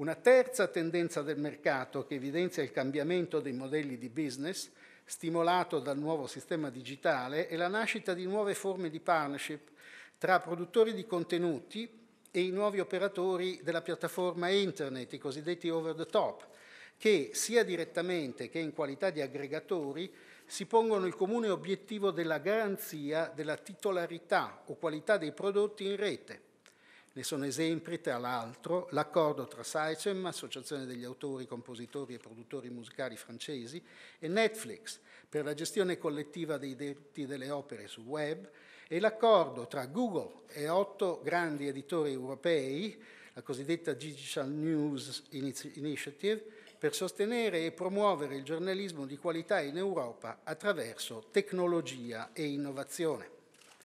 Una terza tendenza del mercato che evidenzia il cambiamento dei modelli di business, stimolato dal nuovo sistema digitale, è la nascita di nuove forme di partnership tra produttori di contenuti e i nuovi operatori della piattaforma internet, i cosiddetti over the top, che sia direttamente che in qualità di aggregatori si pongono il comune obiettivo della garanzia della titolarità o qualità dei prodotti in rete ne sono esempi, tra l'altro, l'accordo tra SAICEM, Associazione degli autori, compositori e produttori musicali francesi, e Netflix per la gestione collettiva dei diritti delle opere sul web e l'accordo tra Google e otto grandi editori europei, la cosiddetta Digital News Initiative, per sostenere e promuovere il giornalismo di qualità in Europa attraverso tecnologia e innovazione.